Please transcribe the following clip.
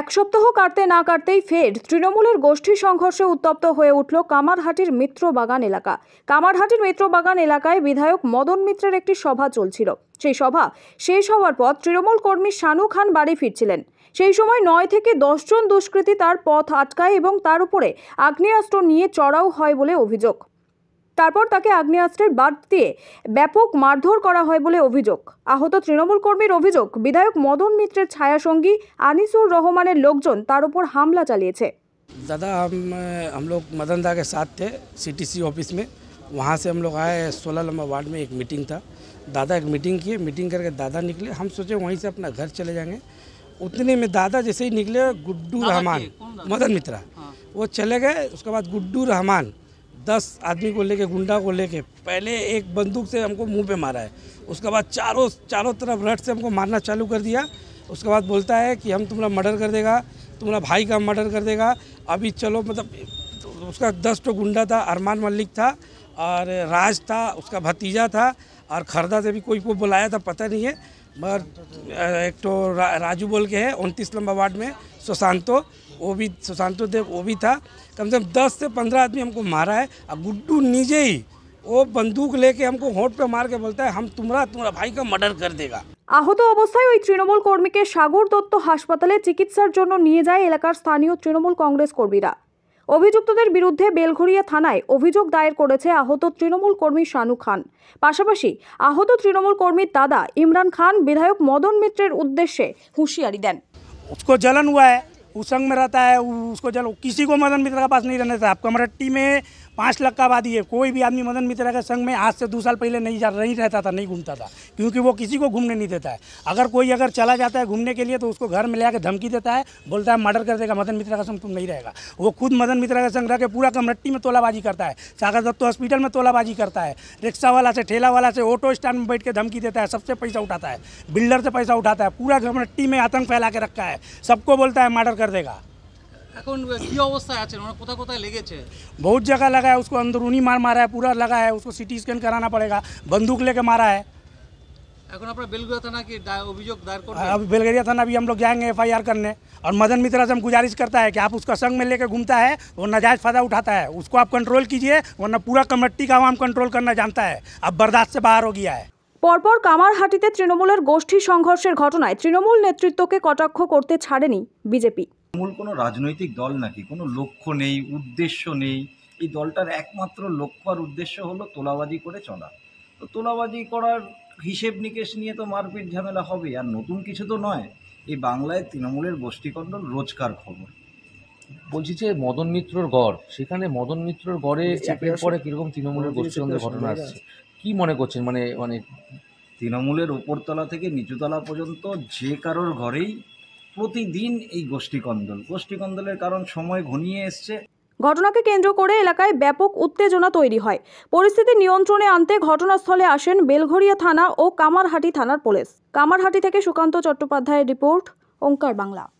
এক সপ্তাহ কাটতে না কাটতেই ফের তৃণমূলের গোষ্ঠী সংঘর্ষে উত্তপ্ত হয়ে উঠল কামারহাটির মিত্র বাগান এলাকা কামারহাটির মিত্র বাগান এলাকায় বিধায়ক মদন মিত্রের একটি সভা চলছিল সেই সভা শেষ হওয়ার পর তৃণমূল কর্মী শানু খান বাড়ি ফিরছিলেন সেই সময় নয় থেকে দশজন দুষ্কৃতী তার পথ আটকায় এবং তার উপরে আগ্নেয়াস্ত্র নিয়ে চড়াও হয় বলে অভিযোগ তারপর তাকে আগ্নেয়াস্ত্রের বাদ দিয়ে ব্যাপক মারধর করা হয় বলে অভিযোগ আহত তৃণমূল কর্মীর অভিযোগ বিধায়ক মদন মিত্রের ছায়াসঙ্গী আনিসুর রহমানের লোকজন তার উপর হামলা চালিয়েছে দাদা আমলোক মদন দাকে সাথ থে সিটিসি অফিস মে ওহাসে আমলোক আয়ে সোলা লম্বা ওয়ার্ড মে এক মিটিং থা দাদা এক মিটিং কি মিটিং করকে দাদা নিকলে আমি সোচে ওহীসে আপনা ঘর চলে যাঙ্গে উতনে মে দাদা জেসেই নিকলে গুড্ডু রহমান মদন মিত্রা ও চলে গয়ে উসকে গুড্ডু রহমান दस आदमी को लेके गुंडा को लेके पहले एक बंदूक से हमको मुंह पे मारा है उसके बाद चारों चारों तरफ रट से हमको मारना चालू कर दिया उसके बाद बोलता है कि हम तुम्हारा मर्डर कर देगा तुम्हारा भाई का मर्डर कर देगा अभी चलो मतलब उसका दस तो गुंडा था अरमान मलिक था और राज था उसका भतीजा था और खरदा से भी कोई को बुलाया था पता नहीं है मगर एक तो रा, राजू बोल के है उनतीस नंबर वार्ड में सुशांतो वो भी सुशांतो देव वो भी था कम से कम दस से पंद्रह आदमी हमको मारा है और गुड्डू नीचे ही वो बंदूक लेके हमको होट पे मार के बोलता है हम तुम्हारा तुम्हारा भाई का मर्डर कर देगा আহত অবস্থায় ওই তৃণমূল কর্মীকে সাগর দত্ত হাসপাতালে চিকিৎসার জন্য নিয়ে যায় এলাকার স্থানীয় তৃণমূল কংগ্রেস কর্মীরা অভিযুক্তদের বিরুদ্ধে বেলঘরিয়া থানায় অভিযোগ দায়ের করেছে আহত তৃণমূল কর্মী শানু খান পাশাপাশি আহত তৃণমূল কর্মীর দাদা ইমরান খান বিধায়ক মদন মিত্রের উদ্দেশ্যে হুঁশিয়ারি দেন उसको उसंग में रहता है उसको चलो किसी को मदन मित्र के पास नहीं रहने था आपका मरट्टी में पाँच लाख का आबादी है कोई भी आदमी मदन मित्रा के संग में आज से दो साल पहले नहीं जा नहीं रहता था नहीं घूमता था क्योंकि वो किसी को घूमने नहीं देता है अगर कोई अगर चला जाता है घूमने के लिए तो उसको घर में ले आकर धमकी देता है बोलता है मर्डर कर देगा मदन मित्रा का संग तुम नहीं रहेगा वो खुद मदन मित्रा का संग रह के पूरा कमरट्टी में तोलाबाजी करता है सागर दत्तो हॉस्पिटल में तोलाबाजी करता है रिक्शा वाला से ठेला वाला से ऑटो स्टैंड में बैठ के धमकी देता है सबसे पैसा उठाता है बिल्डर से पैसा उठाता है पूरा कमरट्टी में आतंक फैला के रखा है सबको बोलता है मर्डर कर कर देगा बहुत जगह लगा है उसको अंदरूनी मार मारा है पूरा लगा है उसको सिटी स्कैन कराना पड़ेगा बंदूक लेके मारा है अब बेलगरिया थाना अभी हम लोग जाएंगे एफआईआर करने और मदन मित्रा से हम गुजारिश करता है कि आप उसका संग में लेके घूमता है वो नजायज फ़ायदा उठाता है उसको आप कंट्रोल कीजिए वरना पूरा कमेटी का आवाम कंट्रोल करना जानता है अब बर्दाश्त से बाहर हो गया है পরপর কামারহাটিতে তৃণমূলের গোষ্ঠী সংঘর্ষের ঘটনায় তৃণমূল নেতৃত্বকে কটাক্ষ করতে ছাড়েনি বিজেপি তৃণমূল কোনো রাজনৈতিক দল নাকি কোনো লক্ষ্য নেই উদ্দেশ্য নেই এই দলটার একমাত্র লক্ষ্য আর উদ্দেশ্য হলো তোলাবাজি করে চলা তো তোলাবাজি করার হিসেব নিকেশ নিয়ে তো মারপিট ঝামেলা হবে আর নতুন কিছু তো নয় এই বাংলায় তৃণমূলের গোষ্ঠীকণ্ডল রোজকার খবর বলছি যে মদন মিত্রর গড় সেখানে মদন মিত্রর গড়ে একের পরে কীরকম তৃণমূলের গোষ্ঠীকণ্ডের ঘটনা আসছে কি মনে করছেন মানে মানে তৃণমূলের ওপরতলা থেকে নিচুতলা পর্যন্ত যে কারোর ঘরেই প্রতিদিন এই গোষ্ঠী কন্দল গোষ্ঠী কন্দলের কারণ সময় ঘনিয়ে এসছে ঘটনাকে কেন্দ্র করে এলাকায় ব্যাপক উত্তেজনা তৈরি হয় পরিস্থিতি নিয়ন্ত্রণে আনতে ঘটনাস্থলে আসেন বেলঘরিয়া থানা ও কামারহাটি থানার পুলিশ কামারহাটি থেকে সুকান্ত চট্টোপাধ্যায়ের রিপোর্ট ওঙ্কার বাংলা